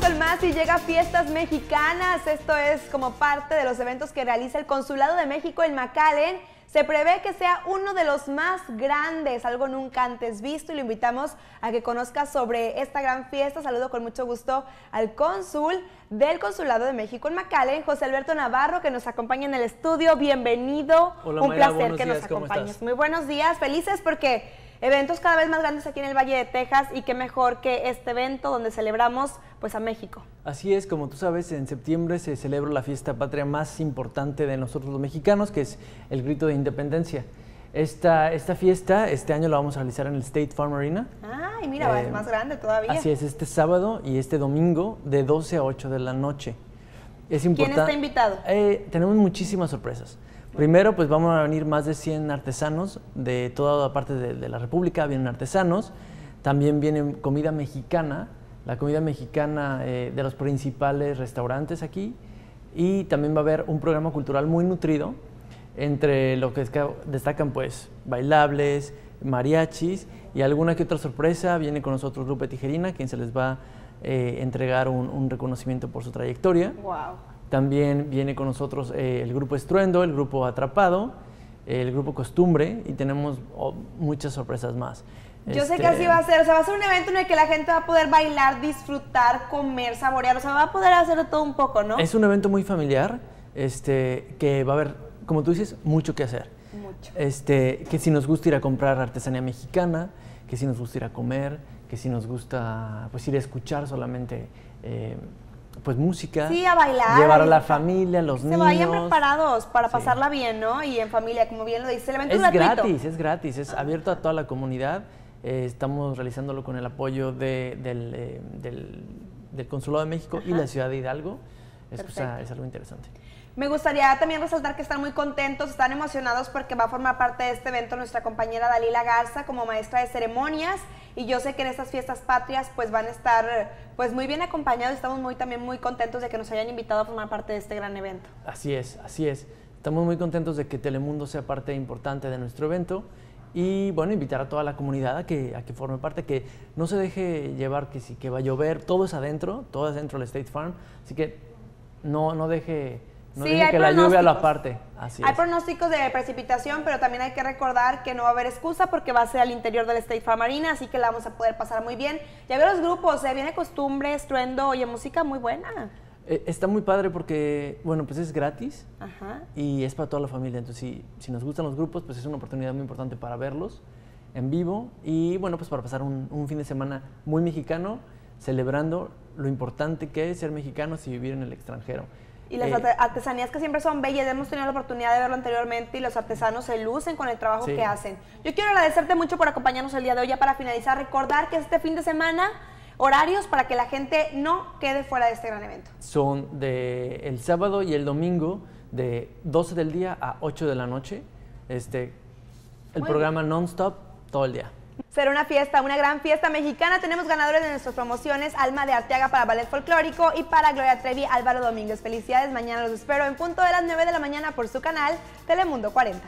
El más y llega Fiestas Mexicanas. Esto es como parte de los eventos que realiza el Consulado de México en McAllen. Se prevé que sea uno de los más grandes, algo nunca antes visto, y lo invitamos a que conozca sobre esta gran fiesta. Saludo con mucho gusto al cónsul del Consulado de México en McAllen, José Alberto Navarro, que nos acompaña en el estudio. Bienvenido. Un placer que nos acompañes. Muy buenos días, felices porque eventos cada vez más grandes aquí en el Valle de Texas y qué mejor que este evento donde celebramos pues a México. Así es, como tú sabes, en septiembre se celebra la fiesta patria más importante de nosotros los mexicanos, que es el grito de independencia. Esta, esta fiesta este año la vamos a realizar en el State Farm Arena. Ay, mira, es eh, más grande todavía. Así es, este sábado y este domingo de 12 a 8 de la noche. Es ¿Quién está invitado? Eh, tenemos muchísimas sorpresas. Primero, pues vamos a venir más de 100 artesanos de toda la parte de, la República, vienen artesanos, también viene comida mexicana, la comida mexicana eh, de los principales restaurantes aquí, y también va a haber un programa cultural muy nutrido entre lo que destacan pues bailables, mariachis y alguna que otra sorpresa. Viene con nosotros Lupe Tijerina, quien se les va a eh, entregar un, un, reconocimiento por su trayectoria. Wow. También viene con nosotros eh, el grupo Estruendo, el grupo Atrapado, el grupo Costumbre y tenemos oh, muchas sorpresas más. Yo sé que este, así va a ser, o sea, va a ser un evento en el que la gente va a poder bailar, disfrutar, comer, saborear, o sea, va a poder hacer todo un poco, ¿no? Es un evento muy familiar, este, que va a haber, como tú dices, mucho que hacer. Mucho. Este, que si nos gusta ir a comprar artesanía mexicana, que si nos gusta ir a comer, que si nos gusta pues ir a escuchar solamente eh, pues música. Sí, a Llevar a la familia, los que niños. Se vayan preparados para pasarla bien, ¿no? Y en familia, como bien lo dice, el evento es gratuito. gratis, es gratis, es ah. abierto a toda la comunidad. Eh, estamos realizándolo con el apoyo eh, del, Consulado de México y la Ciudad de Hidalgo. Es, algo interesante. Me gustaría también resaltar que están muy contentos, están emocionados porque va a formar parte de este evento nuestra compañera Dalila Garza como maestra de ceremonias y yo sé que en estas fiestas patrias pues van a estar pues muy bien acompañados, estamos muy también muy contentos de que nos hayan invitado a formar parte de este gran evento. Así es, así es. Estamos muy contentos de que Telemundo sea parte importante de nuestro evento y bueno, invitar a toda la comunidad a que, a que forme parte, que no se deje llevar que sí, que va a llover, todo es adentro, todo es adentro del State Farm, así que no, no deje, no que la lluvia lo aparte. Así hay pronósticos de precipitación, pero también hay que recordar que no va a haber excusa porque va a ser al interior del State Farm Marina, así que la vamos a poder pasar muy bien. Ya veo los grupos, ¿eh? viene costumbre, estruendo, oye, música muy buena. Eh, está muy padre porque, bueno, pues es gratis y es para toda la familia. Entonces, si, si nos gustan los grupos, pues es una oportunidad muy importante para verlos en vivo y, bueno, pues para pasar un, un fin de semana muy mexicano, celebrando lo importante que es ser mexicanos y vivir en el extranjero. Y las eh, artesanías que siempre son bellas, hemos tenido la oportunidad de verlo anteriormente y los artesanos se lucen con el trabajo que hacen. Yo quiero agradecerte mucho por acompañarnos el día de hoy. Ya para finalizar, recordar que este fin de semana, horarios para que la gente no quede fuera de este gran evento. Son de el sábado y el domingo de 12 del día a 8 de la noche. Este, el programa non-stop todo el día. Será una fiesta, una gran fiesta mexicana. Tenemos ganadores de nuestras promociones, Alma de Arteaga para Ballet Folclórico y para Gloria Trevi Álvaro Domínguez. Felicidades, mañana los espero en punto de las 9 de la mañana por su canal Telemundo 40.